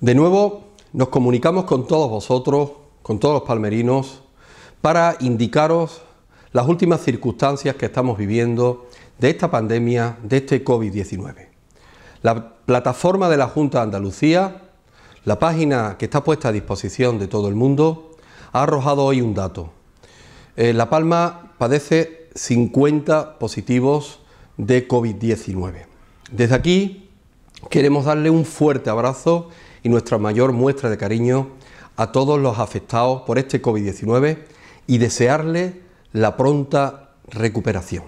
De nuevo, nos comunicamos con todos vosotros, con todos los palmerinos, para indicaros las últimas circunstancias que estamos viviendo de esta pandemia, de este COVID-19. La plataforma de la Junta de Andalucía, la página que está puesta a disposición de todo el mundo, ha arrojado hoy un dato. la Palma padece 50 positivos de COVID-19. Desde aquí queremos darle un fuerte abrazo y nuestra mayor muestra de cariño a todos los afectados por este COVID-19 y desearles la pronta recuperación.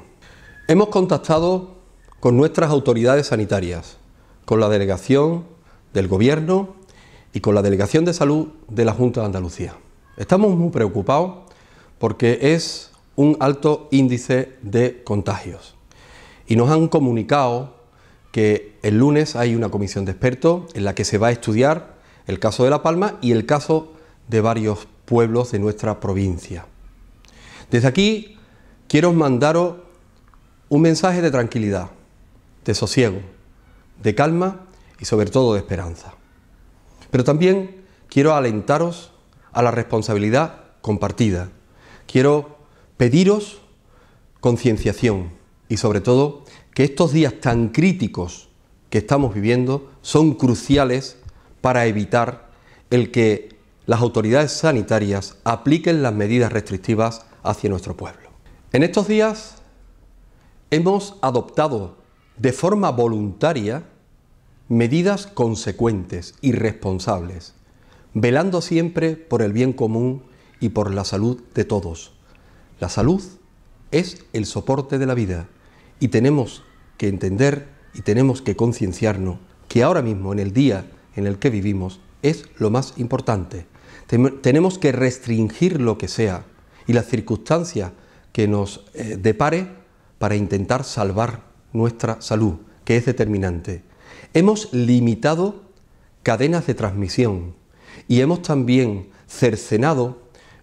Hemos contactado con nuestras autoridades sanitarias, con la delegación del Gobierno y con la delegación de salud de la Junta de Andalucía. Estamos muy preocupados porque es un alto índice de contagios y nos han comunicado que el lunes hay una comisión de expertos en la que se va a estudiar el caso de La Palma y el caso de varios pueblos de nuestra provincia. Desde aquí quiero mandaros un mensaje de tranquilidad, de sosiego, de calma y sobre todo de esperanza. Pero también quiero alentaros a la responsabilidad compartida. Quiero pediros concienciación y sobre todo que estos días tan críticos que estamos viviendo son cruciales para evitar el que las autoridades sanitarias apliquen las medidas restrictivas hacia nuestro pueblo. En estos días hemos adoptado de forma voluntaria medidas consecuentes y responsables, velando siempre por el bien común y por la salud de todos. La salud es el soporte de la vida y tenemos que entender y tenemos que concienciarnos que ahora mismo, en el día en el que vivimos, es lo más importante. tenemos que restringir lo que sea y las circunstancias que nos eh, depare para intentar salvar nuestra salud, que es determinante. Hemos limitado cadenas de transmisión y hemos también cercenado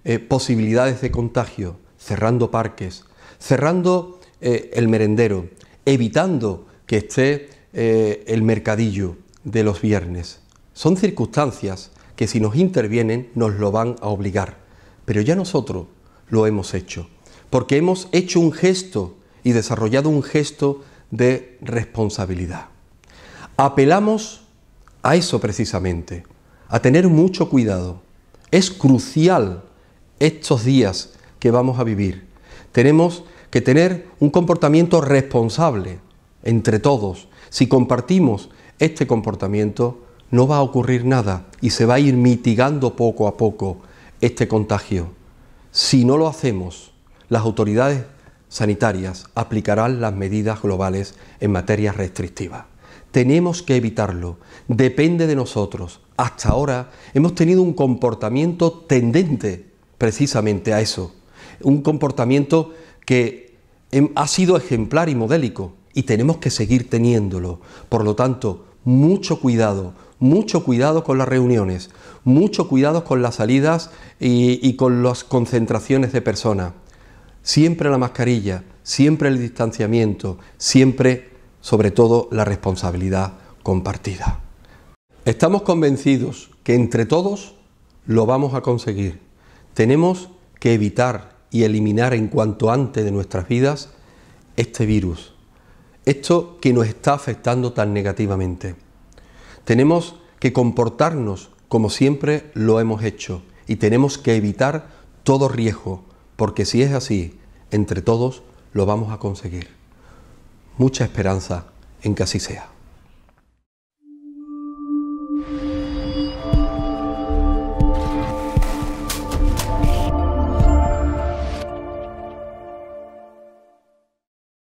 eh, posibilidades de contagio, cerrando parques, cerrando eh, el merendero, evitando que esté eh, el mercadillo de los viernes. Son circunstancias que si nos intervienen nos lo van a obligar, pero ya nosotros lo hemos hecho, porque hemos hecho un gesto y desarrollado un gesto de responsabilidad. Apelamos a eso precisamente, a tener mucho cuidado. Es crucial estos días que vamos a vivir. Tenemos que tener un comportamiento responsable entre todos. Si compartimos este comportamiento, no va a ocurrir nada y se va a ir mitigando poco a poco este contagio. Si no lo hacemos, las autoridades sanitarias aplicarán las medidas globales en materia restrictiva. Tenemos que evitarlo, depende de nosotros. Hasta ahora hemos tenido un comportamiento tendente precisamente a eso, un comportamiento que em, ha sido ejemplar y modélico y tenemos que seguir teniéndolo. Por lo tanto, mucho cuidado, mucho cuidado con las reuniones, mucho cuidado con las salidas y, y con las concentraciones de personas. Siempre la mascarilla, siempre el distanciamiento, siempre, sobre todo, la responsabilidad compartida. Estamos convencidos que entre todos lo vamos a conseguir. Tenemos que evitar y eliminar en cuanto antes de nuestras vidas este virus, esto que nos está afectando tan negativamente. Tenemos que comportarnos como siempre lo hemos hecho y tenemos que evitar todo riesgo, porque si es así, entre todos lo vamos a conseguir. Mucha esperanza en que así sea.